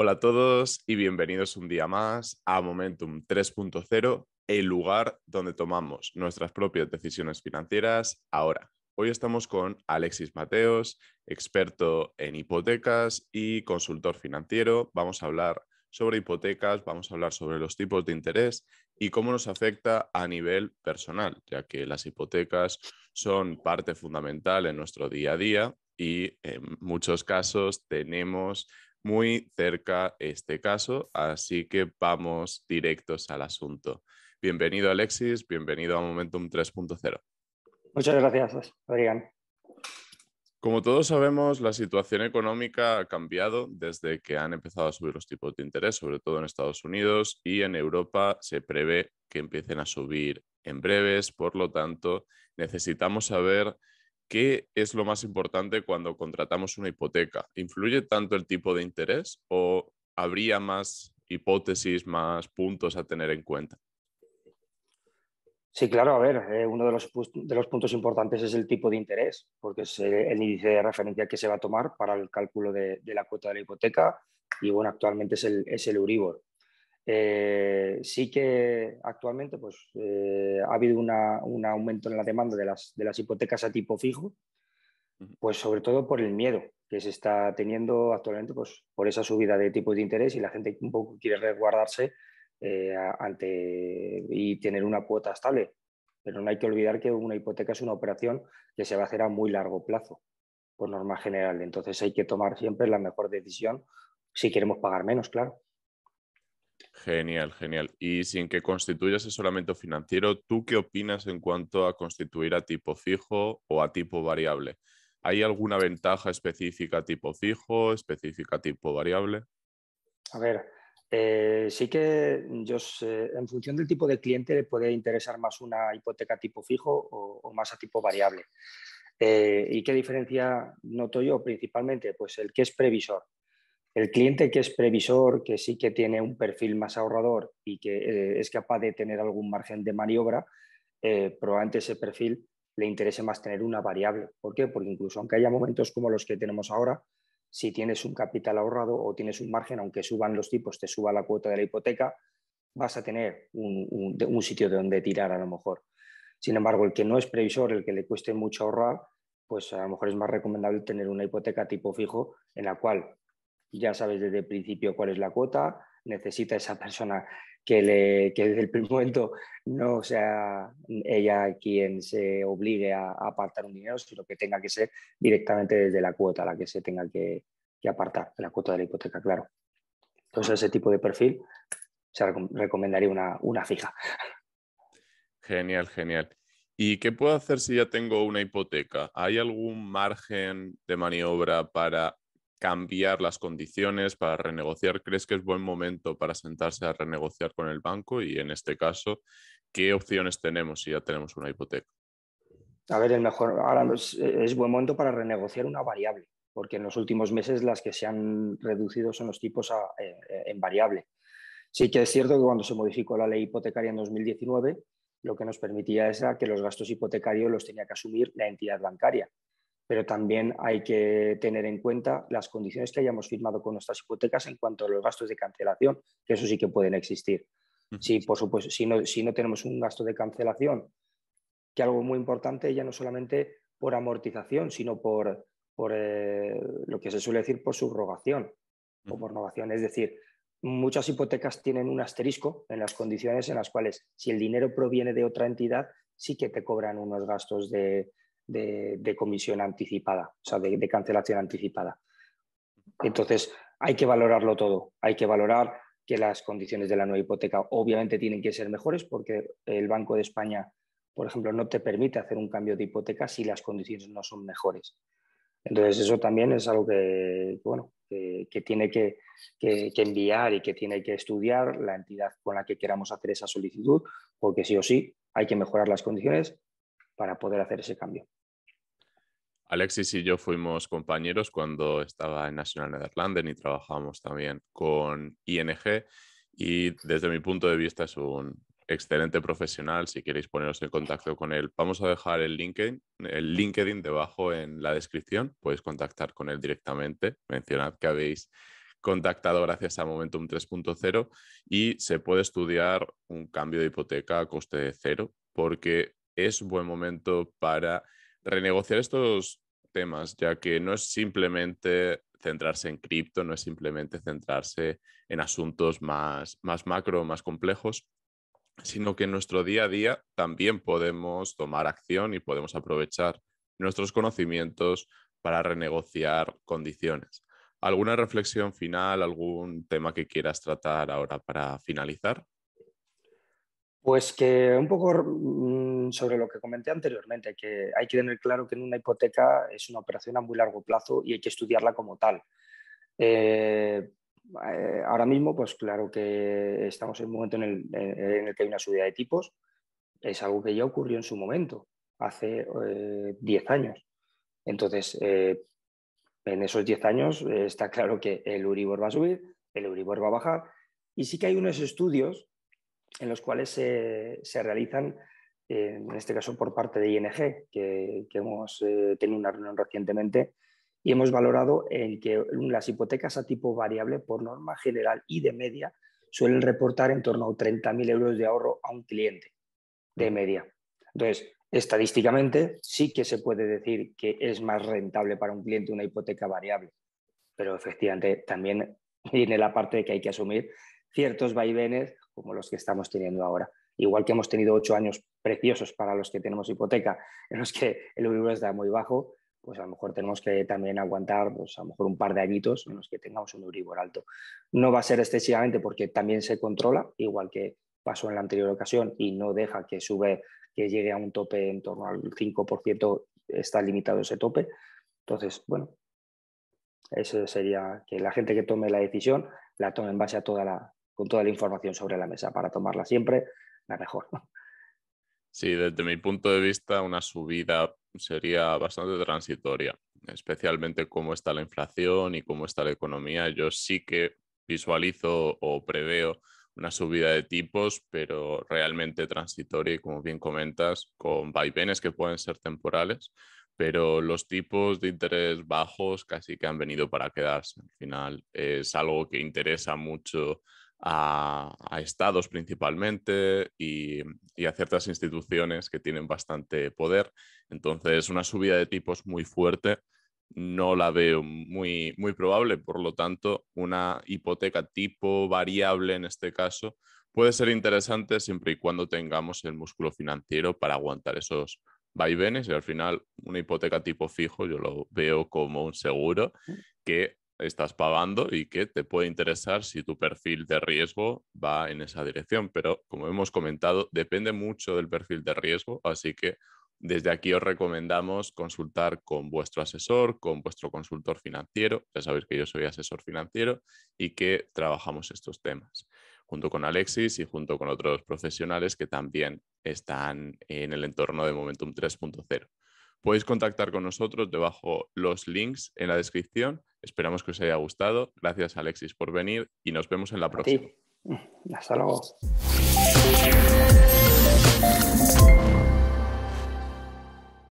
Hola a todos y bienvenidos un día más a Momentum 3.0, el lugar donde tomamos nuestras propias decisiones financieras ahora. Hoy estamos con Alexis Mateos, experto en hipotecas y consultor financiero. Vamos a hablar sobre hipotecas, vamos a hablar sobre los tipos de interés y cómo nos afecta a nivel personal, ya que las hipotecas son parte fundamental en nuestro día a día y en muchos casos tenemos muy cerca este caso, así que vamos directos al asunto. Bienvenido Alexis, bienvenido a Momentum 3.0. Muchas gracias, Adrián. Como todos sabemos, la situación económica ha cambiado desde que han empezado a subir los tipos de interés, sobre todo en Estados Unidos y en Europa se prevé que empiecen a subir en breves. Por lo tanto, necesitamos saber ¿Qué es lo más importante cuando contratamos una hipoteca? ¿Influye tanto el tipo de interés o habría más hipótesis, más puntos a tener en cuenta? Sí, claro, a ver, eh, uno de los, puntos importantes es el tipo de interés, porque es eh, el índice de referencia que se va a tomar para el cálculo de, la cuota de la hipoteca y bueno, actualmente es el, es el Euribor. Eh, sí que actualmente pues, eh, ha habido un aumento en la demanda de las, hipotecas a tipo fijo, pues sobre todo por el miedo que se está teniendo actualmente pues, por esa subida de tipo de interés y la gente un poco quiere resguardarse eh, ante, y tener una cuota estable. Pero no hay que olvidar que una hipoteca es una operación que se va a hacer a muy largo plazo, por norma general. Entonces hay que tomar siempre la mejor decisión si queremos pagar menos, claro. Genial, genial. Y sin que constituya asesoramiento financiero, ¿tú qué opinas en cuanto a constituir a tipo fijo o a tipo variable? ¿Hay alguna ventaja específica a tipo fijo, específica a tipo variable? A ver, eh, sí que yo en función del tipo de cliente le puede interesar más una hipoteca tipo fijo o, más a tipo variable. Eh, ¿Y qué diferencia noto yo? Principalmente, pues el que es previsor. El cliente que es previsor, que sí que tiene un perfil más ahorrador y que eh, es capaz de tener algún margen de maniobra, eh, probablemente ese perfil le interese más tener una variable. ¿Por qué? Porque incluso aunque haya momentos como los que tenemos ahora, si tienes un capital ahorrado o tienes un margen, aunque suban los tipos, te suba la cuota de la hipoteca, vas a tener un, un sitio de donde tirar a lo mejor. Sin embargo, el que no es previsor, el que le cueste mucho ahorrar, pues a lo mejor es más recomendable tener una hipoteca tipo fijo en la cual ya sabes desde el principio cuál es la cuota, necesita esa persona que, le, que desde el primer momento no sea ella quien se obligue a, apartar un dinero, sino que tenga que ser directamente desde la cuota la que se tenga que, apartar, la cuota de la hipoteca, claro. Entonces, ese tipo de perfil se recomendaría una, una fija. Genial, genial. ¿Y qué puedo hacer si ya tengo una hipoteca? ¿Hay algún margen de maniobra para cambiar las condiciones, para renegociar? ¿Crees que es buen momento para sentarse a renegociar con el banco? Y en este caso, ¿qué opciones tenemos si ya tenemos una hipoteca? A ver, el mejor, ahora es, buen momento para renegociar una variable, porque en los últimos meses las que se han reducido son los tipos eh, eh, en variable. Sí que es cierto que cuando se modificó la ley hipotecaria en 2019, lo que nos permitía era que los gastos hipotecarios los tenía que asumir la entidad bancaria pero también hay que tener en cuenta las condiciones que hayamos firmado con nuestras hipotecas en cuanto a los gastos de cancelación, que eso sí que pueden existir. Si, por supuesto, si no, tenemos un gasto de cancelación, que algo muy importante ya no solamente por amortización, sino por, por eh, lo que se suele decir por subrogación o por novación. Es decir, muchas hipotecas tienen un asterisco en las condiciones en las cuales si el dinero proviene de otra entidad, sí que te cobran unos gastos de, de, comisión anticipada, o sea, de, cancelación anticipada. Entonces, hay que valorarlo todo, hay que valorar que las condiciones de la nueva hipoteca obviamente tienen que ser mejores porque el Banco de España, por ejemplo, no te permite hacer un cambio de hipoteca si las condiciones no son mejores. Entonces, eso también es algo que, bueno, que, tiene que, que, enviar y que tiene que estudiar la entidad con la que queramos hacer esa solicitud, porque sí o sí hay que mejorar las condiciones para poder hacer ese cambio. Alexis y yo fuimos compañeros cuando estaba en National Netherlands y trabajamos también con ING y desde mi punto de vista es un excelente profesional. Si queréis poneros en contacto con él, vamos a dejar el LinkedIn, el LinkedIn debajo en la descripción. Podéis contactar con él directamente. Mencionad que habéis contactado gracias a Momentum 3.0 y se puede estudiar un cambio de hipoteca a coste de cero porque es buen momento para renegociar estos temas, ya que no es simplemente centrarse en cripto, no es simplemente centrarse en asuntos más, más macro, más complejos, sino que en nuestro día a día también podemos tomar acción y podemos aprovechar nuestros conocimientos para renegociar condiciones. ¿Alguna reflexión final, algún tema que quieras tratar ahora para finalizar? Pues que un poco mm, sobre lo que comenté anteriormente, que hay que tener claro que en una hipoteca es una operación a muy largo plazo y hay que estudiarla como tal. Eh, eh, ahora mismo, pues claro que estamos en un momento eh, en el, que hay una subida de tipos. Es algo que ya ocurrió en su momento, hace 10 años. Entonces, en esos 10 años está claro que el Uribor va a subir, el Uribor va a bajar. Y sí que hay unos estudios en los cuales se, se realizan, eh, en este caso por parte de ING, que, hemos eh, tenido una reunión recientemente, y hemos valorado en que las hipotecas a tipo variable, por norma general y de media, suelen reportar en torno a 30.000 euros de ahorro a un cliente, de mm. media. Entonces, estadísticamente sí que se puede decir que es más rentable para un cliente una hipoteca variable, pero efectivamente también viene la parte de que hay que asumir ciertos vaivenes como los que estamos teniendo ahora. Igual que hemos tenido ocho años preciosos para los que tenemos hipoteca, en los que el uribor está muy bajo, pues a lo mejor tenemos que también aguantar pues a lo mejor un par de añitos en los que tengamos un uribor alto. No va a ser excesivamente porque también se controla, igual que pasó en la anterior ocasión y no deja que sube, que llegue a un tope en torno al 5%, está limitado ese tope. Entonces, bueno, eso sería que la gente que tome la decisión la tome en base a toda la, con toda la información sobre la mesa para tomarla siempre la mejor. Sí, desde mi punto de vista, una subida sería bastante transitoria, especialmente cómo está la inflación y cómo está la economía. Yo sí que visualizo o preveo una subida de tipos, pero realmente transitoria y como bien comentas, con vaivenes que pueden ser temporales, pero los tipos de interés bajos casi que han venido para quedarse. Al final es algo que interesa mucho a, estados principalmente y, a ciertas instituciones que tienen bastante poder. Entonces, una subida de tipos muy fuerte no la veo muy, muy probable. Por lo tanto, una hipoteca tipo variable en este caso puede ser interesante siempre y cuando tengamos el músculo financiero para aguantar esos vaivenes y al final una hipoteca tipo fijo yo lo veo como un seguro mm. que estás pagando y que te puede interesar si tu perfil de riesgo va en esa dirección. Pero como hemos comentado, depende mucho del perfil de riesgo, así que desde aquí os recomendamos consultar con vuestro asesor, con vuestro consultor financiero. Ya sabéis que yo soy asesor financiero y que trabajamos estos temas junto con Alexis y junto con otros profesionales que también están en el entorno de Momentum 3.0. Podéis contactar con nosotros debajo los links en la descripción Esperamos que os haya gustado. Gracias Alexis por venir y nos vemos en la próxima. Hasta luego.